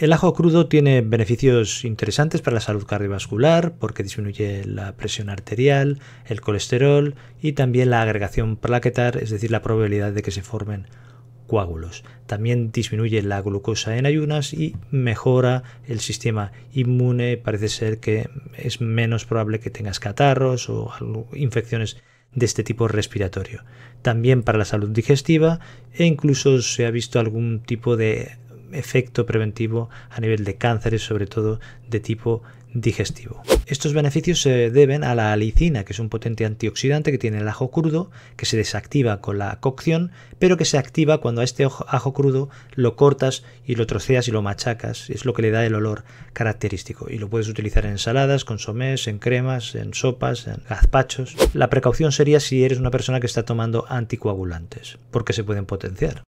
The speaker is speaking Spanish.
El ajo crudo tiene beneficios interesantes para la salud cardiovascular porque disminuye la presión arterial, el colesterol y también la agregación plaquetar, es decir, la probabilidad de que se formen coágulos. También disminuye la glucosa en ayunas y mejora el sistema inmune. Parece ser que es menos probable que tengas catarros o infecciones de este tipo respiratorio. También para la salud digestiva e incluso se ha visto algún tipo de efecto preventivo a nivel de cánceres, sobre todo de tipo digestivo. Estos beneficios se deben a la alicina, que es un potente antioxidante que tiene el ajo crudo, que se desactiva con la cocción, pero que se activa cuando a este ajo crudo lo cortas y lo troceas y lo machacas. Es lo que le da el olor característico. Y lo puedes utilizar en ensaladas, con somés, en cremas, en sopas, en gazpachos. La precaución sería si eres una persona que está tomando anticoagulantes, porque se pueden potenciar.